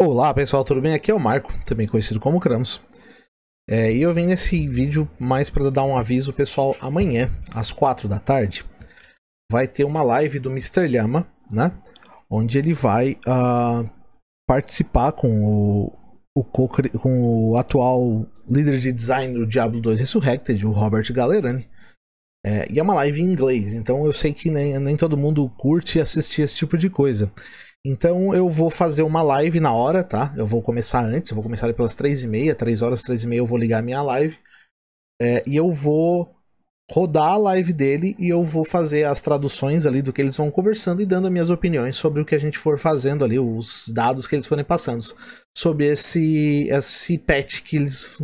Olá pessoal, tudo bem? Aqui é o Marco, também conhecido como Cramos. É, e eu vim nesse vídeo mais para dar um aviso pessoal, amanhã, às 4 da tarde, vai ter uma live do Mr. Lhama, né? Onde ele vai uh, participar com o, o com o atual líder de design do Diablo 2 Resurrected, o Robert Galerani. É, e é uma live em inglês, então eu sei que nem, nem todo mundo curte assistir esse tipo de coisa. Então eu vou fazer uma live na hora, tá? Eu vou começar antes, eu vou começar pelas três e meia, três horas, três e meia eu vou ligar a minha live. É, e eu vou rodar a live dele e eu vou fazer as traduções ali do que eles vão conversando e dando minhas opiniões sobre o que a gente for fazendo ali, os dados que eles forem passando sobre esse, esse patch que eles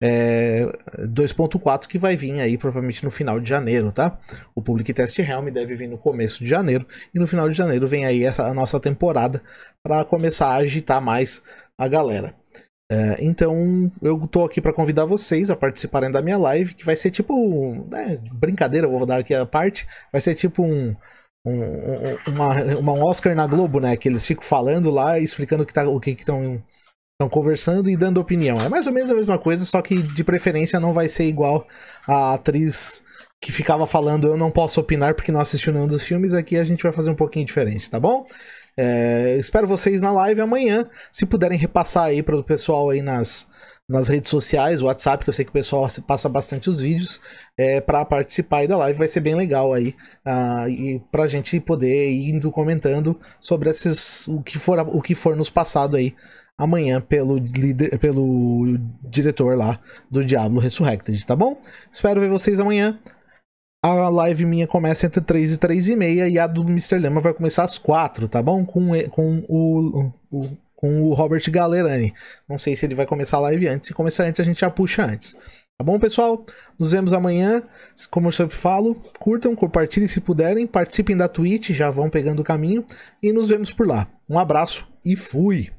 é, 2.4 que vai vir aí provavelmente no final de janeiro, tá? O Public Test Realm deve vir no começo de janeiro e no final de janeiro vem aí essa a nossa temporada para começar a agitar mais a galera. É, então eu tô aqui para convidar vocês a participarem da minha live, que vai ser tipo. Né, brincadeira, vou dar aqui a parte. Vai ser tipo um, um, uma, uma Oscar na Globo, né? Que eles ficam falando lá, explicando que tá, o que estão Estão conversando e dando opinião. É mais ou menos a mesma coisa, só que de preferência não vai ser igual a atriz que ficava falando eu não posso opinar porque não assisti nenhum dos filmes. Aqui a gente vai fazer um pouquinho diferente, tá bom? É, espero vocês na live amanhã. Se puderem repassar aí para o pessoal aí nas, nas redes sociais, WhatsApp, que eu sei que o pessoal passa bastante os vídeos, é, para participar aí da live, vai ser bem legal aí, uh, ah, para a gente poder ir indo comentando sobre esses, o que for, o que for nos passado aí amanhã pelo líder, pelo diretor lá do Diablo Resurrected, tá bom? Espero ver vocês amanhã. A live minha começa entre 3 e 3 e meia e a do Mr. Lema vai começar às 4, tá bom? Com, com o, o, com o Robert Galerani. Não sei se ele vai começar a live antes. Se começar antes, a gente já puxa antes. Tá bom, pessoal? Nos vemos amanhã. Como eu sempre falo, curtam, compartilhem se puderem, participem da Twitch, já vão pegando o caminho. E nos vemos por lá. Um abraço e fui!